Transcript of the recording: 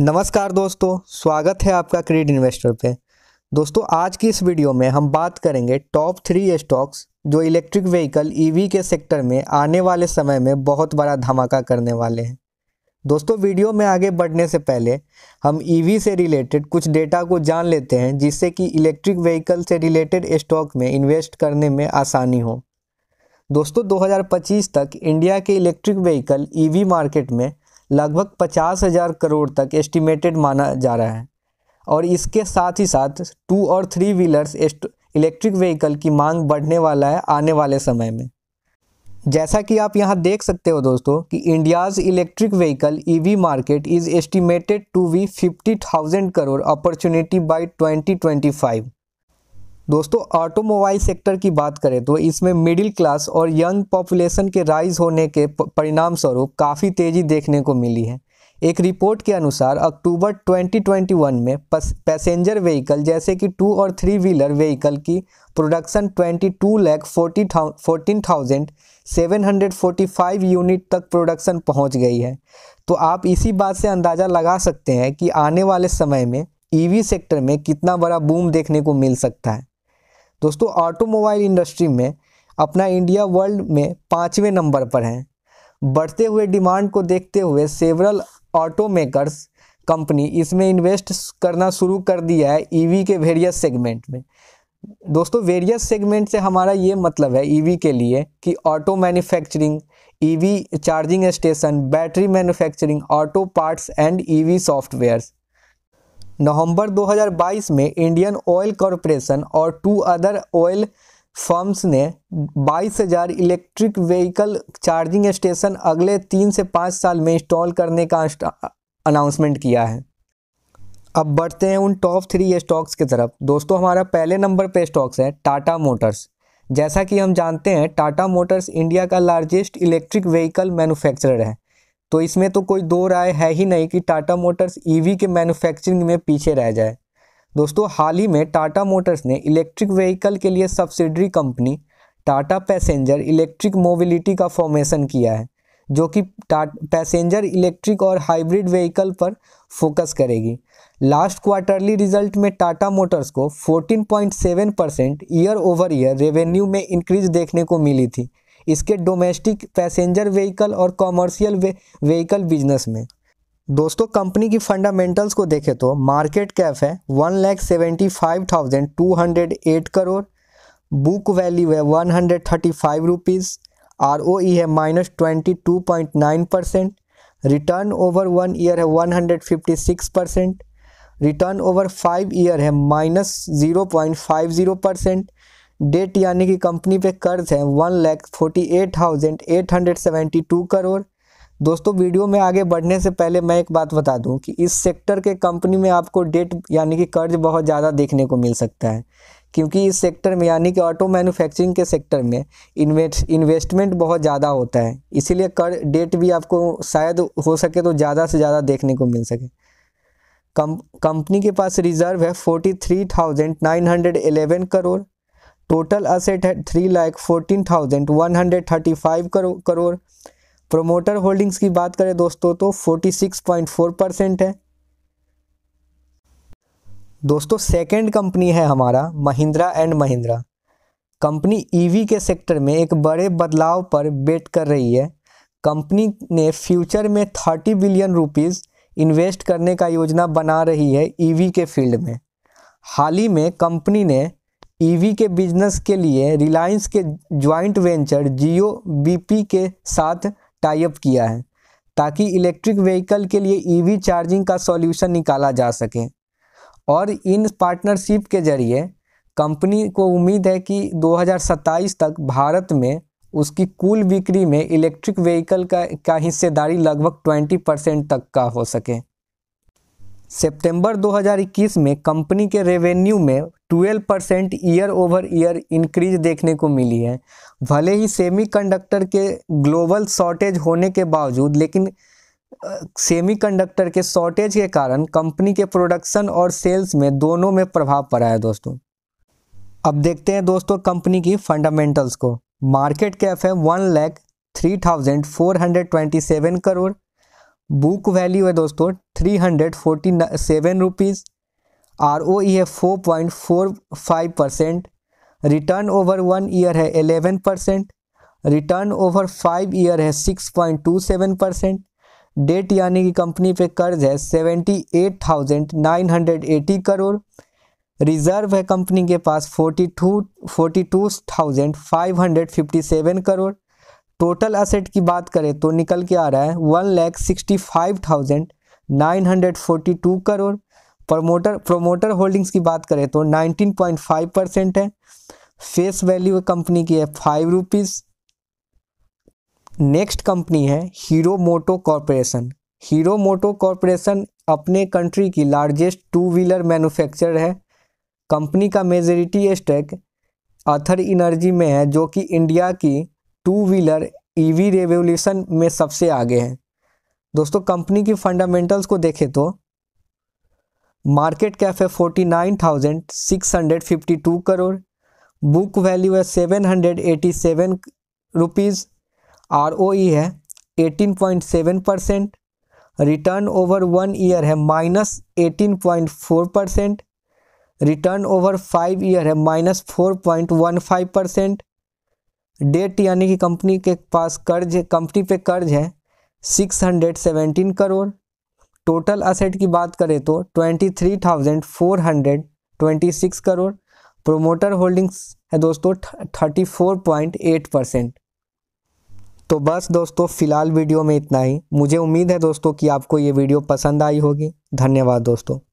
नमस्कार दोस्तों स्वागत है आपका क्रेड इन्वेस्टर पे दोस्तों आज की इस वीडियो में हम बात करेंगे टॉप थ्री स्टॉक्स जो इलेक्ट्रिक व्हीकल ईवी के सेक्टर में आने वाले समय में बहुत बड़ा धमाका करने वाले हैं दोस्तों वीडियो में आगे बढ़ने से पहले हम ईवी e से रिलेटेड कुछ डेटा को जान लेते हैं जिससे कि इलेक्ट्रिक व्हीकल से रिलेटेड स्टॉक में इन्वेस्ट करने में आसानी हो दोस्तों 2025 तक इंडिया के इलेक्ट्रिक व्हीकल ईवी मार्केट में लगभग पचास हज़ार करोड़ तक एस्टिमेटेड माना जा रहा है और इसके साथ ही साथ टू और थ्री व्हीलर्स इलेक्ट्रिक व्हीकल की मांग बढ़ने वाला है आने वाले समय में जैसा कि आप यहां देख सकते हो दोस्तों कि India's electric vehicle EV market is estimated to be fifty thousand crore opportunity by twenty twenty five दोस्तों ऑटोमोबाइल सेक्टर की बात करें तो इसमें मिडिल क्लास और यंग पॉपुलेशन के राइज होने के परिणाम स्वरूप काफ़ी तेज़ी देखने को मिली है एक रिपोर्ट के अनुसार अक्टूबर 2021 में पैसेंजर व्हीकल जैसे कि टू और थ्री व्हीलर व्हीकल की production 22 lakh forty fourteen thousand seven hundred forty five unit तक प्रोडक्शन पहुंच गई है तो आप इसी बात से अंदाज़ा लगा सकते हैं कि आने वाले समय में ईवी e सेक्टर में कितना बड़ा बूम देखने को मिल सकता है दोस्तों ऑटोमोबाइल इंडस्ट्री में अपना इंडिया वर्ल्ड में पाँचवें नंबर पर है बढ़ते हुए डिमांड को देखते हुए सेवरल ऑटो मेकरस कंपनी इसमें इन्वेस्ट करना शुरू कर दिया है ईवी e के वेरियस सेगमेंट में दोस्तों वेरियस सेगमेंट से हमारा ये मतलब है ईवी e के लिए कि auto manufacturing EV charging station battery manufacturing auto parts and EV softwares नवंबर 2022 में इंडियन ऑयल कॉरपोरेशन और टू अदर ऑयल फर्म्स ने 22,000 इलेक्ट्रिक व्हीकल चार्जिंग स्टेशन अगले तीन से पाँच साल में इंस्टॉल करने का अनाउंसमेंट किया है अब बढ़ते हैं उन टॉप थ्री स्टॉक्स की तरफ दोस्तों हमारा पहले नंबर पे स्टॉक्स है टाटा मोटर्स जैसा कि हम जानते हैं टाटा मोटर्स इंडिया का लार्जेस्ट इलेक्ट्रिक व्हीकल मैन्युफैक्चरर है तो इसमें तो कोई दो राय है ही नहीं कि टाटा मोटर्स ईवी e के मैन्युफैक्चरिंग में पीछे रह जाए दोस्तों हाल ही में टाटा मोटर्स ने इलेक्ट्रिक व्हीकल के लिए subsidiary company Tata Passenger Electric Mobility का फॉर्मेशन किया है जो कि पैसेंजर इलेक्ट्रिक और हाइब्रिड व्हीकल पर फोकस करेगी लास्ट क्वार्टरली रिजल्ट में टाटा मोटर्स को 14.7 percent year over year revenue में इंक्रीज देखने को मिली थी इसके डोमेस्टिक पैसेंजर व्हीकल और कॉमर्शियल व्हीकल बिजनेस में दोस्तों कंपनी की फंडामेंटल्स को देखें तो मार्केट कैप है one lakh seventy five thousand two hundred eight crore book value है one hundred thirty five rupees R O E है minus twenty two point nine percent return over one year है one hundred fifty six percent return over five year है minus zero point five zero percent debt यानी कि company पे कर्ज है one lakh forty eight thousand eight hundred seventy two crore दोस्तों video में आगे बढ़ने से पहले मैं एक बात बता दूं कि इस सेक्टर के कंपनी में आपको डेट यानी कि कर्ज बहुत ज़्यादा देखने को मिल सकता है क्योंकि इस सेक्टर में यानी कि ऑटो मैन्युफैक्चरिंग के सेक्टर में इन्वेस्ट इन्वेस्टमेंट बहुत ज़्यादा होता है इसीलिए कर डेट भी आपको शायद हो सके तो ज़्यादा से ज़्यादा देखने को मिल सके कम कंपनी के पास रिजर्व है forty three thousand nine hundred eleven crore total asset है three lakh fourteen thousand one hundred thirty five crore promoter holdings की बात करें दोस्तों तो forty six point four percent है दोस्तों सेकंड कंपनी है हमारा Mahindra and Mahindra company EV के सेक्टर में एक बड़े बदलाव पर बेट कर रही है कंपनी ने फ्यूचर में थर्टी बिलियन रुपीज़ इन्वेस्ट करने का योजना बना रही है ईवी e के फील्ड में हाल ही में कंपनी ने ईवी e के बिजनेस के लिए रिलायंस के ज्वाइंट वेंचर जियो बीपी के साथ टाइप किया है ताकि इलेक्ट्रिक व्हीकल के लिए ईवी e चार्जिंग का सॉल्यूशन निकाला जा सके और इन पार्टनरशिप के जरिए कंपनी को उम्मीद है कि 2027 तक भारत में उसकी कुल बिक्री में इलेक्ट्रिक व्हीकल का का हिस्सेदारी लगभग 20 परसेंट तक का हो सके सितंबर 2021 में कंपनी के रेवेन्यू में 12 percent year over year increase देखने को मिली है भले ही सेमीकंडक्टर के ग्लोबल शॉर्टेज होने के बावजूद लेकिन सेमीकंडक्टर के शॉर्टेज के कारण कंपनी के प्रोडक्शन और सेल्स में दोनों में प्रभाव पड़ा है दोस्तों अब देखते हैं दोस्तों कंपनी की फंडामेंटल्स को मार्केट कैप है one lakh three thousand four hundred twenty seven crore book value है दोस्तों three hundred forty seven rupees R O E है four point four five percent return over one year है eleven percent return over five year है six point two seven percent debt यानी कि company पे कर्ज है seventy eight thousand nine hundred eighty crore reserve है company के पास forty two forty two thousand five hundred fifty seven crore total asset की बात करें तो निकल के आ रहा है one lakh sixty five thousand nine hundred forty two crore promoter promoter holdings की बात करें तो नाइनटीन पॉइंट फाइव परसेंट है फेस वैल्यू कंपनी की है फाइव रुपीज़ नेक्स्ट कंपनी है Hero moto corporation Hero moto corporation अपने कंट्री की लार्जेस्ट टू व्हीलर मैनुफैक्चर है कंपनी का मेजोरिटी स्टेक अथर इनर्जी में है जो कि इंडिया की two wheeler EV e revolution में सबसे आगे हैं दोस्तों कंपनी की फंडामेंटल्स को देखें तो मार्केट कैप है forty nine thousand six hundred fifty two crore book value है seven hundred eighty seven rupees R O E e है eighteen point seven percent return over one year है minus eighteen point four percent return over five year है minus four point one five percent debt यानी कि company के पास कर्ज company पे कर्ज है six hundred seventeen crore total asset की बात करें तो twenty three thousand four hundred twenty six crore promoter holdings है दोस्तों thirty four point eight percent तो बस दोस्तों फ़िलहाल वीडियो में इतना ही मुझे उम्मीद है दोस्तों कि आपको ये वीडियो पसंद आई होगी धन्यवाद दोस्तों